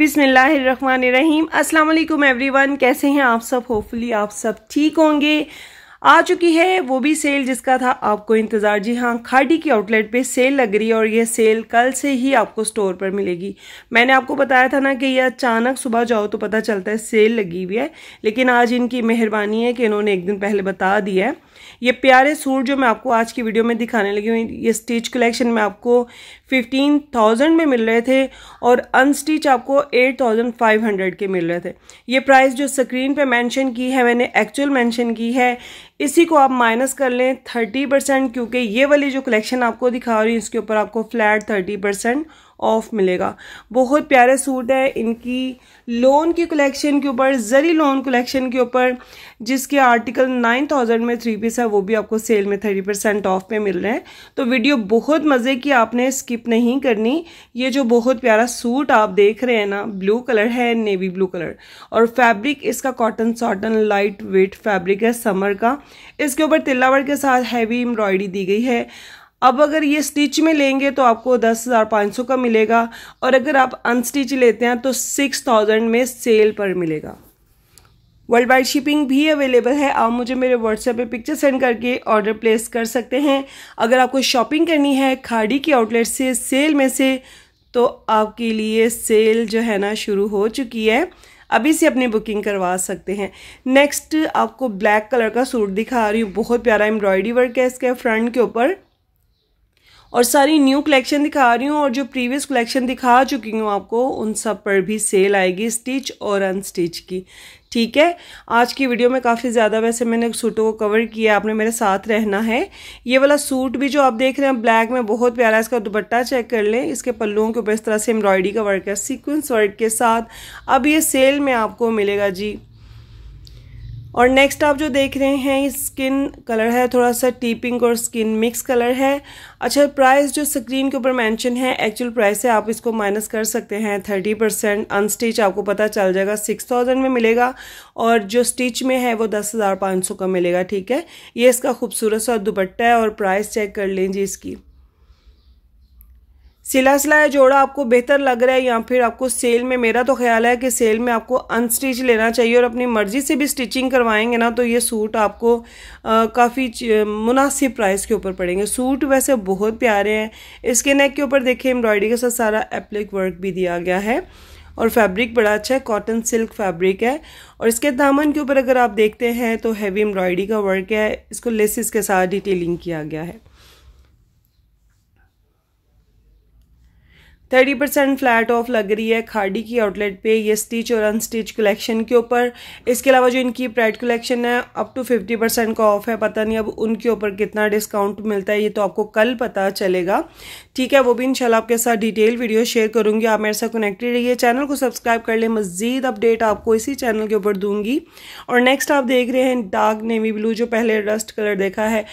बिसमीम अस्सलाम एवरीवन कैसे हैं आप सब होपफुली आप सब ठीक होंगे आ चुकी है वो भी सेल जिसका था आपको इंतज़ार जी हाँ खाटी की आउटलेट पे सेल लग रही है और ये सेल कल से ही आपको स्टोर पर मिलेगी मैंने आपको बताया था ना कि ये अचानक सुबह जाओ तो पता चलता है सेल लगी हुई है लेकिन आज इनकी मेहरबानी है कि इन्होंने एक दिन पहले बता दिया है ये प्यारे सूट जो मैं आपको आज की वीडियो में दिखाने लगी हूँ ये स्टिच कलेक्शन में आपको फिफ्टीन थाउजेंड में मिल रहे थे और अनस्टिच आपको एट थाउजेंड फाइव हंड्रेड के मिल रहे थे ये प्राइस जो स्क्रीन पे मेंशन की है मैंने एक्चुअल मेंशन की है इसी को आप माइनस कर लें थर्टी परसेंट क्योंकि ये वाली जो कलेक्शन आपको दिखा रही है इसके ऊपर आपको फ्लैट थर्टी परसेंट ऑफ मिलेगा बहुत प्यारे सूट है इनकी लोन की कलेक्शन के ऊपर जरी लोन कलेक्शन के ऊपर जिसके आर्टिकल नाइन थाउजेंड में थ्री पीस है वो भी आपको सेल में थर्टी परसेंट ऑफ में मिल रहे हैं तो वीडियो बहुत मज़े की आपने स्किप नहीं करनी ये जो बहुत प्यारा सूट आप देख रहे हैं ना ब्लू कलर है नेवी ब्लू कलर और फैब्रिक इसका कॉटन सॉटन लाइट वेट फैब्रिक है समर का इसके ऊपर तिल्लावर के साथ हैवी एम्ब्रॉयडरी दी गई है अब अगर ये स्टिच में लेंगे तो आपको दस हज़ार पाँच सौ का मिलेगा और अगर आप अनस्टिच लेते हैं तो सिक्स थाउजेंड में सेल पर मिलेगा वर्ल्ड वाइड शिपिंग भी अवेलेबल है आप मुझे मेरे व्हाट्सएप पे पिक्चर सेंड करके ऑर्डर प्लेस कर सकते हैं अगर आपको शॉपिंग करनी है खाड़ी के आउटलेट से सेल में से तो आपके लिए सेल जो है ना शुरू हो चुकी है अभी से अपनी बुकिंग करवा सकते हैं नेक्स्ट आपको ब्लैक कलर का सूट दिखा रही हूँ बहुत प्यारा एम्ब्रॉयडरी वर्क है इसके फ्रंट के ऊपर और सारी न्यू कलेक्शन दिखा रही हूँ और जो प्रीवियस कलेक्शन दिखा चुकी हूँ आपको उन सब पर भी सेल आएगी स्टिच और अनस्टिच की ठीक है आज की वीडियो में काफ़ी ज़्यादा वैसे मैंने सूटों को कवर किया आपने मेरे साथ रहना है ये वाला सूट भी जो आप देख रहे हैं ब्लैक में बहुत प्यारा है इसका दुपट्टा चेक कर लें इसके पल्लुओं के ऊपर इस तरह से एम्ब्रॉयडरी का वर्क है सीक्वेंस वर्क के साथ अब ये सेल में आपको मिलेगा जी और नेक्स्ट आप जो देख रहे हैं स्किन कलर है थोड़ा सा टीपिंग और स्किन मिक्स कलर है अच्छा प्राइस जो स्क्रीन के ऊपर मेंशन है एक्चुअल प्राइस है आप इसको माइनस कर सकते हैं थर्टी परसेंट अनस्टिच आपको पता चल जाएगा सिक्स थाउजेंड में मिलेगा और जो स्टिच में है वो दस हज़ार पाँच सौ का मिलेगा ठीक है ये इसका खूबसूरत सा दुपट्टा है और प्राइस चेक कर लें जी इसकी सिला सिलाया जोड़ा आपको बेहतर लग रहा है या फिर आपको सेल में मेरा तो ख्याल है कि सेल में आपको अनस्टिच लेना चाहिए और अपनी मर्ज़ी से भी स्टिचिंग करवाएंगे ना तो ये सूट आपको काफ़ी मुनासिब प्राइस के ऊपर पड़ेंगे सूट वैसे बहुत प्यारे हैं इसके नेक के ऊपर देखिए एम्ब्रॉयडरी के साथ सारा एप्लिक वर्क भी दिया गया है और फैब्रिक बड़ा अच्छा है कॉटन सिल्क फैब्रिक है और इसके दामन के ऊपर अगर आप देखते हैं तो हैवी एम्ब्रॉयडरी का वर्क है इसको लेसिस के साथ डिटेलिंग किया गया है थर्टी परसेंट फ्लैट ऑफ लग रही है खाड़ी की आउटलेट पे ये स्टिच और अनस्टिच कलेक्शन के ऊपर इसके अलावा जो इनकी प्राइड कलेक्शन है अप टू फिफ्टी परसेंट का ऑफ है पता नहीं अब उनके ऊपर कितना डिस्काउंट मिलता है ये तो आपको कल पता चलेगा ठीक है वो भी इनशाला आपके साथ डिटेल वीडियो शेयर करूँगी आप मेरे साथ कनेक्टेड रहिए चैनल को सब्सक्राइब कर लें मज़ीद अपडेट आपको इसी चैनल के ऊपर दूंगी और नेक्स्ट आप देख रहे हैं डार्क नेवी ब्लू जो पहले रस्ट कलर देखा है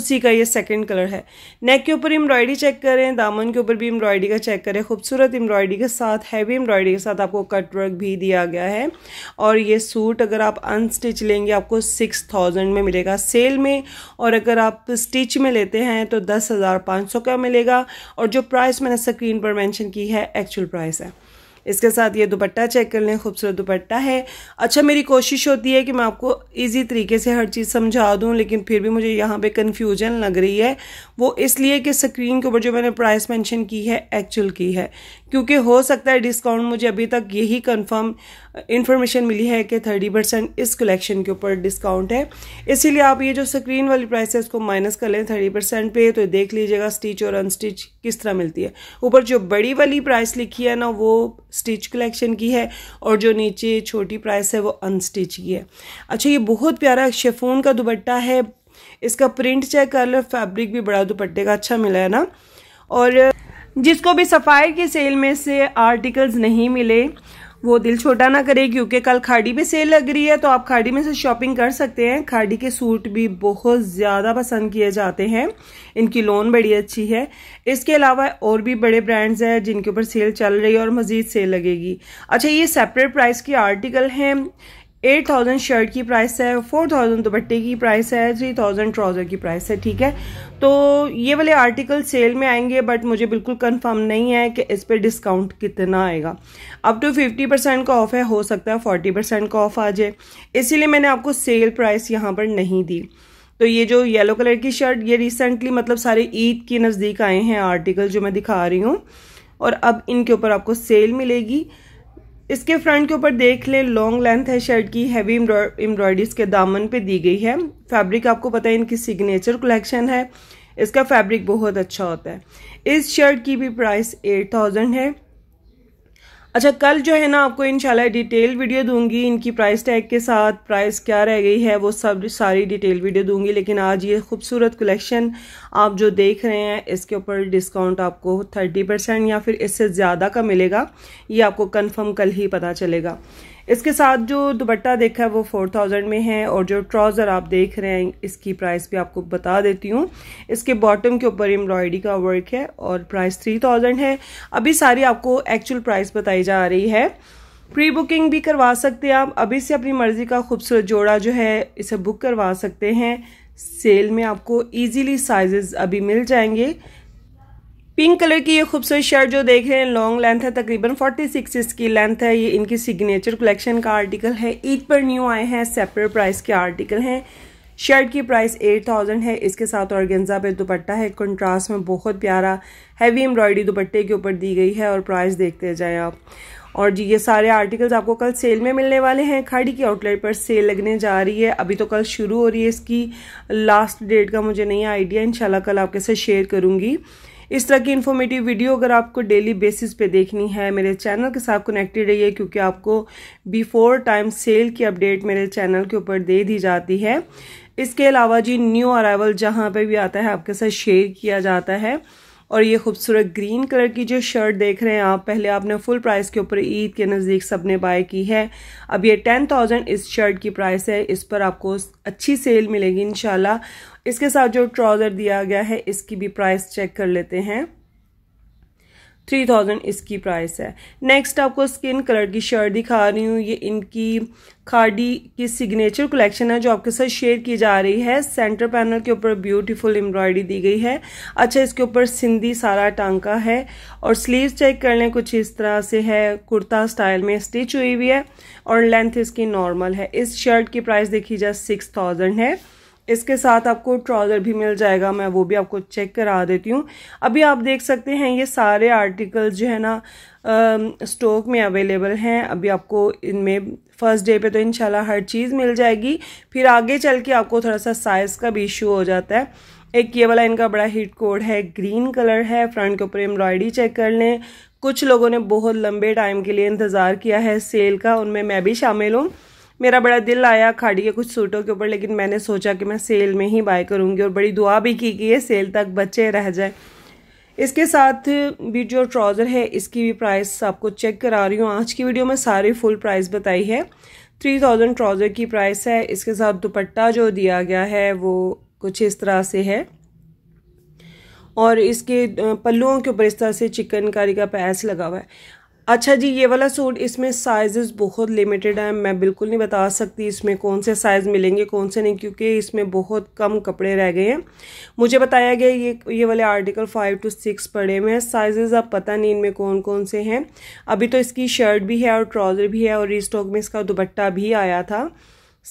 उसी का ये सेकेंड कलर है नेक के ऊपर एम्ब्रॉयडरी चेक करें दामन के ऊपर भी एम्ब्रॉयडरी का चेक करें खूबसूरत एम्ब्रॉयडरी के साथ हैवी एम्ब्रॉयडरी के साथ आपको कट वर्क भी दिया गया है और ये सूट अगर आप अनस्टिच लेंगे आपको सिक्स थाउजेंड में मिलेगा सेल में और अगर आप स्टिच में लेते हैं तो दस हज़ार पाँच सौ का मिलेगा और जो प्राइस मैंने स्क्रीन पर मैंशन की है एक्चुअल प्राइस है इसके साथ ये दुपट्टा चेक कर लें खूबसूरत दुपट्टा है अच्छा मेरी कोशिश होती है कि मैं आपको ईजी तरीके से हर चीज़ समझा दूँ लेकिन फिर भी मुझे यहाँ पर कन्फ्यूजन लग रही है वो इसलिए कि स्क्रीन के ऊपर जो मैंने प्राइस मैंशन की है एक्चुअल की है क्योंकि हो सकता है डिस्काउंट मुझे अभी तक यही कंफर्म इन्फॉर्मेशन uh, मिली है कि थर्टी परसेंट इस कलेक्शन के ऊपर डिस्काउंट है इसीलिए आप ये जो स्क्रीन वाली प्राइस है इसको माइनस कर लें थर्टी परसेंट पे तो देख लीजिएगा स्टिच और अनस्टिच किस तरह मिलती है ऊपर जो बड़ी वाली प्राइस लिखी है ना वो स्टिच कलेक्शन की है और जो नीचे छोटी प्राइस है वो अनस्टिच की है अच्छा ये बहुत प्यारा शेफून का दुपट्टा है इसका प्रिंट चेक कर लो फैब्रिक भी बड़ा दुपट्टे का अच्छा मिला है ना और जिसको भी सफ़ायर की सेल में से आर्टिकल्स नहीं मिले वो दिल छोटा ना करे क्योंकि कल खाड़ी भी सेल लग रही है तो आप खाड़ी में से शॉपिंग कर सकते हैं खाड़ी के सूट भी बहुत ज़्यादा पसंद किए जाते हैं इनकी लोन बड़ी अच्छी है इसके अलावा और भी बड़े ब्रांड्स हैं जिनके ऊपर सेल चल रही है और मज़ीद सेल लगेगी अच्छा ये सेपरेट प्राइस की आर्टिकल हैं एट थाउजेंड शर्ट की प्राइस है फोर थाउजेंड दुपट्टे की प्राइस है थ्री थाउजेंड ट्राउज़र की प्राइस है ठीक है तो ये वाले आर्टिकल सेल में आएंगे बट मुझे बिल्कुल कंफर्म नहीं है कि इस पर डिस्काउंट कितना आएगा अप टू फिफ्टी परसेंट का ऑफ है हो सकता है फोर्टी परसेंट का ऑफ आ जाए इसीलिए मैंने आपको सेल प्राइस यहाँ पर नहीं दी तो ये जो येलो कलर की शर्ट ये रिसेंटली मतलब सारे ईद के नज़दीक आए हैं आर्टिकल जो मैं दिखा रही हूँ और अब इनके ऊपर आपको सेल मिलेगी इसके फ्रंट के ऊपर देख लें लॉन्ग लेंथ है शर्ट की हैवी एम्ब्रॉयडरीज के दामन पे दी गई है फैब्रिक आपको पता है इनकी सिग्नेचर कलेक्शन है इसका फैब्रिक बहुत अच्छा होता है इस शर्ट की भी प्राइस एट थाउजेंड है अच्छा कल जो है ना आपको इनशाला डिटेल वीडियो दूंगी इनकी प्राइस टैग के साथ प्राइस क्या रह गई है वो सब सारी डिटेल वीडियो दूंगी लेकिन आज ये खूबसूरत कलेक्शन आप जो देख रहे हैं इसके ऊपर डिस्काउंट आपको थर्टी परसेंट या फिर इससे ज़्यादा का मिलेगा ये आपको कंफर्म कल ही पता चलेगा इसके साथ जो दुपट्टा देखा है वो फोर थाउजेंड में है और जो ट्राउज़र आप देख रहे हैं इसकी प्राइस भी आपको बता देती हूँ इसके बॉटम के ऊपर एम्ब्रॉयडरी का वर्क है और प्राइस थ्री थाउजेंड है अभी सारी आपको एक्चुअल प्राइस बताई जा रही है प्री बुकिंग भी करवा सकते हैं आप अभी से अपनी मर्ज़ी का खूबसूरत जोड़ा जो है इसे बुक करवा सकते हैं सेल में आपको ईजिली साइजेस अभी मिल जाएंगे पिंक कलर की ये खूबसूरत शर्ट जो देख रहे हैं लॉन्ग लेंथ है तकरीबन 46 इसकी लेंथ है ये इनकी सिग्नेचर कलेक्शन का आर्टिकल है ईद पर न्यू आए हैं सेपरेट प्राइस के आर्टिकल हैं शर्ट की प्राइस 8000 है इसके साथ ऑर्गेन्जा पे दुपट्टा है कंट्रास्ट में बहुत प्यारा हैवी एम्ब्रॉयडरी दुपट्टे के ऊपर दी गई है और प्राइस देखते जाए आप और जी ये सारे आर्टिकल्स आपको कल सेल में मिलने वाले हैं खाड़ी की आउटलेट पर सेल लगने जा रही है अभी तो कल शुरू हो रही है इसकी लास्ट डेट का मुझे नहीं आइडिया इनशाला कल आपके साथ शेयर करूँगी इस तरह की इन्फॉर्मेटिव वीडियो अगर आपको डेली बेसिस पे देखनी है मेरे चैनल के साथ कनेक्टेड रहिए क्योंकि आपको बिफोर टाइम सेल की अपडेट मेरे चैनल के ऊपर दे दी जाती है इसके अलावा जी न्यू अराइवल जहाँ पर भी आता है आपके साथ शेयर किया जाता है और ये खूबसूरत ग्रीन कलर की जो शर्ट देख रहे हैं आप पहले आपने फुल प्राइस के ऊपर ईद के नज़दीक सबने बाय की है अब ये टेन थाउजेंड इस शर्ट की प्राइस है इस पर आपको अच्छी सेल मिलेगी इनशाला इसके साथ जो ट्राउज़र दिया गया है इसकी भी प्राइस चेक कर लेते हैं थ्री थाउजेंड इसकी प्राइस है नेक्स्ट आपको स्किन कलर की शर्ट दिखा रही हूँ ये इनकी खाडी की सिग्नेचर कलेक्शन है जो आपके साथ शेयर की जा रही है सेंटर पैनल के ऊपर ब्यूटीफुल एम्ब्रॉयडरी दी गई है अच्छा इसके ऊपर सिंधी सारा टांका है और स्लीव चेक कर लें कुछ इस तरह से है कुर्ता स्टाइल में स्टिच हुई हुई है और लेंथ इसकी नॉर्मल है इस शर्ट की प्राइस देखी जाए सिक्स थाउजेंड है इसके साथ आपको ट्राउज़र भी मिल जाएगा मैं वो भी आपको चेक करा देती हूँ अभी आप देख सकते हैं ये सारे आर्टिकल्स जो है ना स्टॉक में अवेलेबल हैं अभी आपको इनमें फर्स्ट डे पे तो इनशाला हर चीज़ मिल जाएगी फिर आगे चल के आपको थोड़ा सा साइज़ का भी इशू हो जाता है एक ये वाला इनका बड़ा हिट कोड है ग्रीन कलर है फ्रंट के ऊपर एम्ब्रॉयडरी चेक कर लें कुछ लोगों ने बहुत लंबे टाइम के लिए इंतज़ार किया है सेल का उनमें मैं भी शामिल हूँ मेरा बड़ा दिल आया खाड़ी के कुछ सूटों के ऊपर लेकिन मैंने सोचा कि मैं सेल में ही बाय करूँगी और बड़ी दुआ भी की कि ये सेल तक बचे रह जाए इसके साथ भी जो ट्राउज़र है इसकी भी प्राइस आपको चेक करा रही हूँ आज की वीडियो में सारी फुल प्राइस बताई है थ्री थाउजेंड ट्राउज़र की प्राइस है इसके साथ दुपट्टा जो दिया गया है वो कुछ इस तरह से है और इसके पल्लुओं के ऊपर इस तरह से चिकनकारी का पैस लगा हुआ है अच्छा जी ये वाला सूट इसमें साइजेस बहुत लिमिटेड हैं मैं बिल्कुल नहीं बता सकती इसमें कौन से साइज़ मिलेंगे कौन से नहीं क्योंकि इसमें बहुत कम कपड़े रह गए हैं मुझे बताया गया ये ये वाले आर्टिकल फाइव टू सिक्स पड़े हुए हैं साइजेस अब पता नहीं इनमें कौन कौन से हैं अभी तो इसकी शर्ट भी है और ट्राउज़र भी है और रीस्टॉक में इसका दुपट्टा भी आया था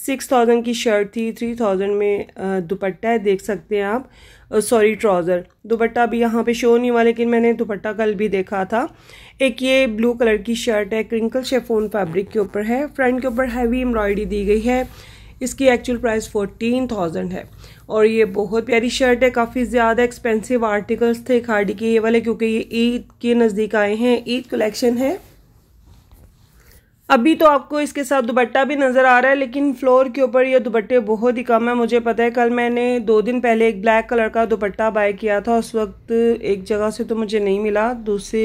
सिक्स थाउजेंड की शर्ट थी थ्री थाउजेंड में दुपट्टा है देख सकते हैं आप सॉरी ट्राउज़र दुपट्टा अभी यहाँ पे शो नहीं हुआ लेकिन मैंने दुपट्टा कल भी देखा था एक ये ब्लू कलर की शर्ट है क्रिंकल शेफोन फैब्रिक के ऊपर है फ्रंट के ऊपर हैवी एम्ब्रॉयडरी दी गई है इसकी एक्चुअल प्राइस फोर्टीन थाउजेंड है और ये बहुत प्यारी शर्ट है काफ़ी ज़्यादा एक्सपेंसिव आर्टिकल्स थे खाड़ी के ये वाले क्योंकि ये ईद के नज़दीक आए हैं ईद कलेक्शन है अभी तो आपको इसके साथ दुपट्टा भी नज़र आ रहा है लेकिन फ्लोर के ऊपर ये दुपट्टे बहुत ही कम है मुझे पता है कल मैंने दो दिन पहले एक ब्लैक कलर का दुपट्टा बाय किया था उस वक्त एक जगह से तो मुझे नहीं मिला दूसरे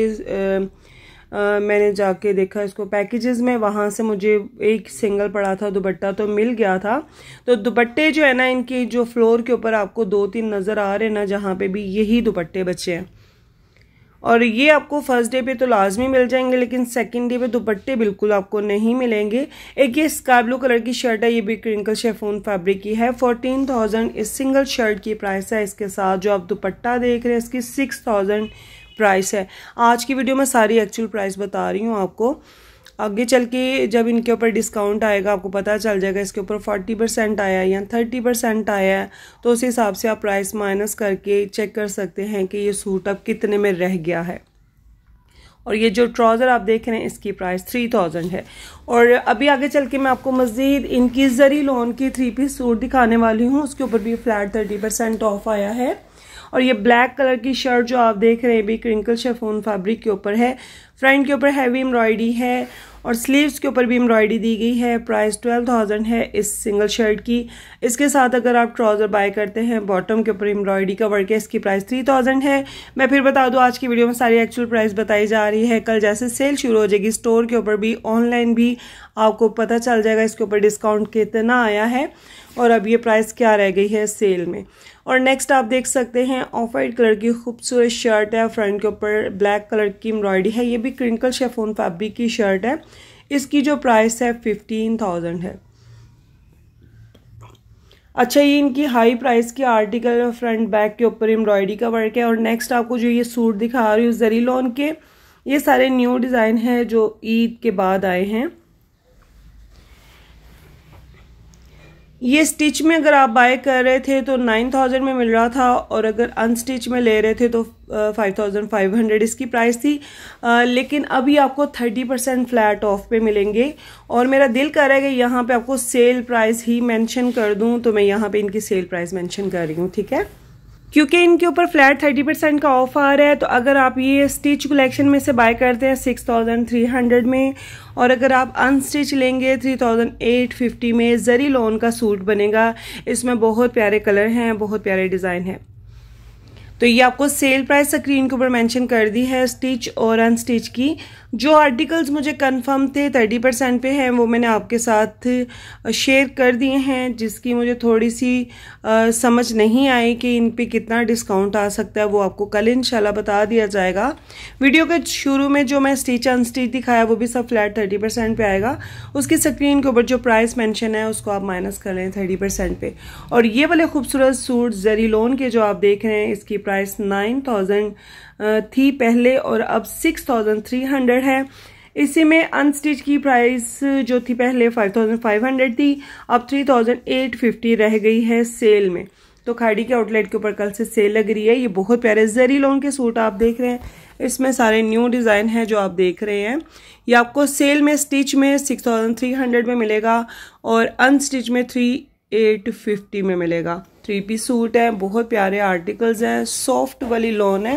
मैंने जाके देखा इसको पैकेजेस में वहाँ से मुझे एक सिंगल पड़ा था दुपट्टा तो मिल गया था तो दुपट्टे जो है ना इनके जो फ्लोर के ऊपर आपको दो तीन नज़र आ रहे हैं ना जहाँ पे भी यही दुपट्टे बचे हैं और ये आपको फर्स्ट डे पे तो लाजमी मिल जाएंगे लेकिन सेकंड डे पे दुपट्टे बिल्कुल आपको नहीं मिलेंगे एक ये स्काई ब्लू कलर की शर्ट है ये भी क्रिंकल शेफोन फैब्रिक की है फोर्टीन थाउजेंड इस सिंगल शर्ट की प्राइस है इसके साथ जो आप दुपट्टा देख रहे हैं इसकी सिक्स थाउजेंड प्राइस है आज की वीडियो में सारी एक्चुअल प्राइस बता रही हूँ आपको आगे चल के जब इनके ऊपर डिस्काउंट आएगा आपको पता चल जाएगा इसके ऊपर फोर्टी परसेंट आया है या थर्टी परसेंट आया है तो उस हिसाब से आप प्राइस माइनस करके चेक कर सकते हैं कि ये सूट अब कितने में रह गया है और ये जो ट्राउज़र आप देख रहे हैं इसकी प्राइस थ्री थाउजेंड है और अभी आगे चल के मैं आपको मज़ीद इनकी ज़री लोन की थ्री पीस सूट दिखाने वाली हूँ उसके ऊपर भी फ्लैट थर्टी परसेंट ऑफ आया है और ये ब्लैक कलर की शर्ट जो आप देख रहे हैं भी क्रिंकल शेफोन फैब्रिक के ऊपर है फ्रंट के ऊपर हैवी एम्ब्रॉयडरी है और स्लीव्स के ऊपर भी एम्ब्रॉयडरी दी गई है प्राइस ट्वेल्व थाउजेंड है इस सिंगल शर्ट की इसके साथ अगर आप ट्राउज़र बाय करते हैं बॉटम के ऊपर एम्ब्रॉयडरी का वर्क है इसकी प्राइस थ्री थाउजेंड है मैं फिर बता दूँ आज की वीडियो में सारी एक्चुअल प्राइस बताई जा रही है कल जैसे सेल शुरू हो जाएगी स्टोर के ऊपर भी ऑनलाइन भी आपको पता चल जाएगा इसके ऊपर डिस्काउंट कितना आया है और अब ये प्राइस क्या रह गई है सेल में और नेक्स्ट आप देख सकते हैं ऑफ वाइट कलर की खूबसूरत शर्ट है फ्रंट के ऊपर ब्लैक कलर की एम्ब्रॉयडरी है ये भी क्रिंकल शेफोन फैब्रिक की शर्ट है इसकी जो प्राइस है फिफ्टीन थाउजेंड है अच्छा ये इनकी हाई प्राइस की आर्टिकल फ्रंट बैक के ऊपर एम्ब्रॉयडरी का वर्क है और नेक्स्ट आपको जो ये सूट दिखा रही हूँ जरीलोन के ये सारे न्यू डिज़ाइन है जो ईद के बाद आए हैं ये स्टिच में अगर आप बाय कर रहे थे तो नाइन थाउजेंड में मिल रहा था और अगर अनस्टिच में ले रहे थे तो फाइव थाउजेंड फाइव हंड्रेड इसकी प्राइस थी आ, लेकिन अभी आपको थर्टी परसेंट फ्लैट ऑफ पे मिलेंगे और मेरा दिल कर रहा है कि यहाँ पे आपको सेल प्राइस ही मेंशन कर दूँ तो मैं यहाँ पे इनकी सेल प्राइस मेंशन कर रही हूँ ठीक है क्योंकि इनके ऊपर फ्लैट थर्टी परसेंट का ऑफर है तो अगर आप ये स्टिच कलेक्शन में से बाय करते हैं सिक्स थाउजेंड थ्री हंड्रेड में और अगर आप अनस्टिच लेंगे थ्री थाउजेंड एट फिफ्टी में जरी लोन का सूट बनेगा इसमें बहुत प्यारे कलर हैं बहुत प्यारे डिज़ाइन हैं तो ये आपको सेल प्राइस स्क्रीन के ऊपर मैंशन कर दी है स्टिच और अनस्टिच की जो आर्टिकल्स मुझे कंफर्म थे थर्टी परसेंट पे हैं वो मैंने आपके साथ शेयर कर दिए हैं जिसकी मुझे थोड़ी सी आ, समझ नहीं आई कि इन पे कितना डिस्काउंट आ सकता है वो आपको कल इंशाल्लाह बता दिया जाएगा वीडियो के शुरू में जो मैं स्टिच अनस्टिच दिखाया वो भी सब फ्लैट थर्टी परसेंट पर आएगा उसकी स्क्रीन के ऊपर जो प्राइस मैंशन है उसको आप माइनस कर लें थर्टी परसेंट पे और ये वाले खूबसूरत सूट जरी लोन के जो आप देख रहे हैं इसकी प्राइस नाइन थाउजेंड थी पहले और अब सिक्स थाउजेंड थ्री हंड्रेड है इसी में अनस्टिच की प्राइस जो थी पहले फाइव थाउजेंड फाइव हंड्रेड थी अब थ्री थाउजेंड एट फिफ्टी रह गई है सेल में तो खाड़ी के आउटलेट के ऊपर कल से सेल लग रही है ये बहुत प्यारे जरी लॉन्ग के सूट आप देख रहे हैं इसमें सारे न्यू डिज़ाइन हैं जो आप देख रहे हैं ये आपको सेल में स्टिच में सिक्स थाउजेंड थ्री हंड्रेड में मिलेगा और अनस्टिच में थ्री एट फिफ्टी में मिलेगा थ्री पीस सूट है बहुत प्यारे आर्टिकल्स हैं सॉफ्ट वाली लॉन है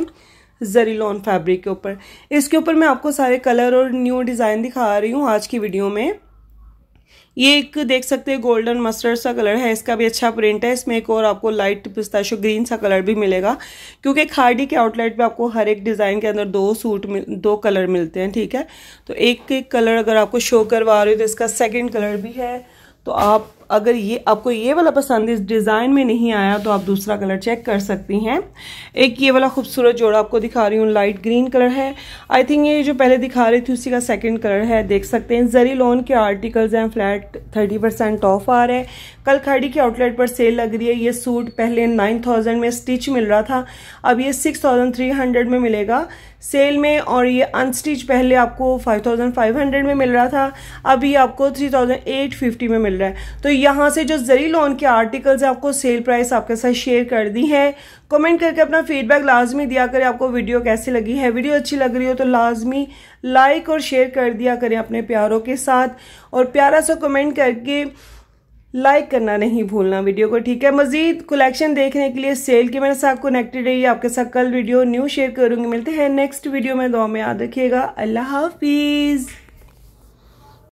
जरीलॉन फैब्रिक के ऊपर इसके ऊपर मैं आपको सारे कलर और न्यू डिज़ाइन दिखा रही हूँ आज की वीडियो में ये एक देख सकते हैं गोल्डन मस्टर्ड सा कलर है इसका भी अच्छा प्रिंट है इसमें एक और आपको लाइट पिस्ताशो ग्रीन सा कलर भी मिलेगा क्योंकि खाड़ी के आउटलेट पे आपको हर एक डिज़ाइन के अंदर दो सूट मिल दो कलर मिलते हैं ठीक है तो एक एक कलर अगर आपको शो करवा रही हो तो इसका सेकंड कलर भी है तो आप अगर ये आपको ये वाला पसंद इस डिज़ाइन में नहीं आया तो आप दूसरा कलर चेक कर सकती हैं एक ये वाला खूबसूरत जोड़ा आपको दिखा रही हूँ लाइट ग्रीन कलर है आई थिंक ये जो पहले दिखा रही थी उसी का सेकंड कलर है देख सकते हैं जरी लोन के आर्टिकल्स हैं फ्लैट थर्टी परसेंट ऑफ आ रहा है कल खाड़ी के आउटलेट पर सेल लग रही है ये सूट पहले नाइन थाउजेंड में स्टिच मिल रहा था अब ये सिक्स थाउजेंड थ्री हंड्रेड में मिलेगा सेल में और ये अनस्टिच पहले आपको 5500 में मिल रहा था अभी आपको 3850 में मिल रहा है तो यहाँ से जो जरी लोन के आर्टिकल्स हैं आपको सेल प्राइस आपके साथ शेयर कर दी है कमेंट करके अपना फीडबैक लाजमी दिया करें आपको वीडियो कैसी लगी है वीडियो अच्छी लग रही हो तो लाजमी लाइक और शेयर कर दिया करें अपने प्यारों के साथ और प्यारा सा कमेंट करके लाइक करना नहीं भूलना वीडियो को ठीक है मजीद कलेक्शन देखने के लिए सेल के मेरे साथ कनेक्टेड रहिए आपके साथ कल वीडियो न्यू शेयर करूंगी मिलते हैं नेक्स्ट वीडियो में दो में याद रखिएगा अल्लाह हाफिज़